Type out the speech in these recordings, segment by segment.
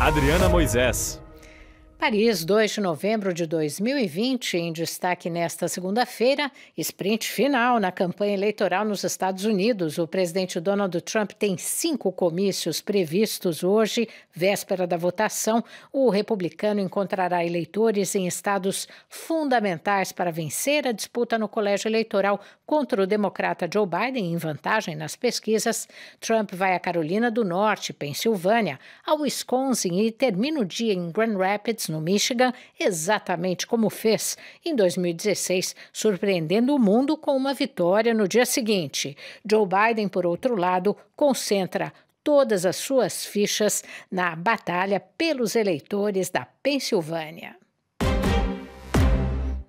Adriana Moisés. Paris, 2 de novembro de 2020, em destaque nesta segunda-feira, sprint final na campanha eleitoral nos Estados Unidos. O presidente Donald Trump tem cinco comícios previstos hoje, véspera da votação. O republicano encontrará eleitores em estados fundamentais para vencer a disputa no colégio eleitoral contra o democrata Joe Biden, em vantagem nas pesquisas. Trump vai à Carolina do Norte, Pensilvânia, ao Wisconsin e termina o dia em Grand Rapids, no Michigan, exatamente como fez em 2016, surpreendendo o mundo com uma vitória no dia seguinte. Joe Biden, por outro lado, concentra todas as suas fichas na batalha pelos eleitores da Pensilvânia.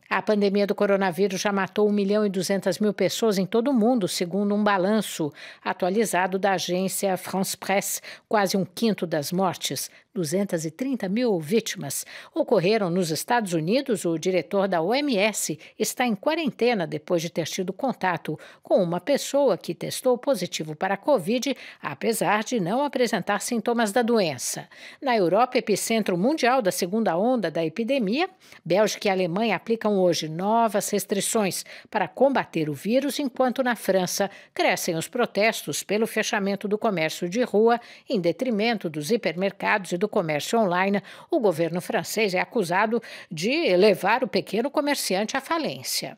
A pandemia do coronavírus já matou 1 milhão e 200 mil pessoas em todo o mundo, segundo um balanço atualizado da agência France Presse. Quase um quinto das mortes 230 mil vítimas ocorreram nos Estados Unidos. O diretor da OMS está em quarentena depois de ter tido contato com uma pessoa que testou positivo para a Covid, apesar de não apresentar sintomas da doença. Na Europa, epicentro mundial da segunda onda da epidemia, Bélgica e Alemanha aplicam hoje novas restrições para combater o vírus, enquanto na França crescem os protestos pelo fechamento do comércio de rua em detrimento dos hipermercados e do comércio online, o governo francês é acusado de levar o pequeno comerciante à falência.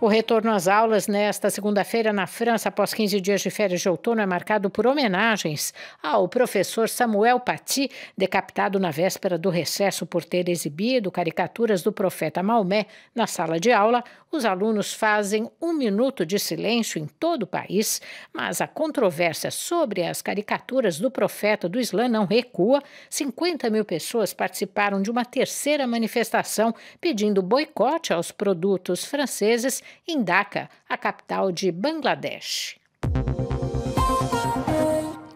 O retorno às aulas nesta segunda-feira na França, após 15 dias de férias de outono, é marcado por homenagens ao professor Samuel Paty, decapitado na véspera do recesso por ter exibido caricaturas do profeta Maomé na sala de aula. Os alunos fazem um minuto de silêncio em todo o país, mas a controvérsia sobre as caricaturas do profeta do Islã não recua. 50 mil pessoas participaram de uma terceira manifestação pedindo boicote aos produtos franceses em Dhaka, a capital de Bangladesh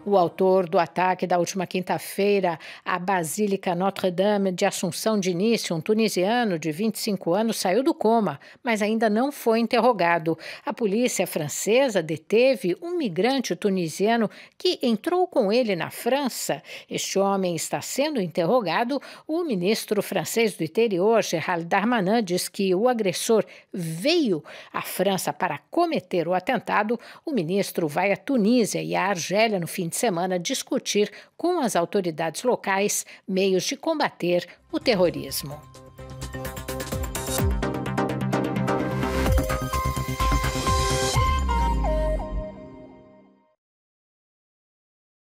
o autor do ataque da última quinta-feira à Basílica Notre-Dame de Assunção de Início, um tunisiano de 25 anos, saiu do coma, mas ainda não foi interrogado. A polícia francesa deteve um migrante tunisiano que entrou com ele na França. Este homem está sendo interrogado. O ministro francês do interior, Gerald Darmanin, diz que o agressor veio à França para cometer o atentado. O ministro vai à Tunísia e à Argélia no fim de de semana discutir com as autoridades locais meios de combater o terrorismo.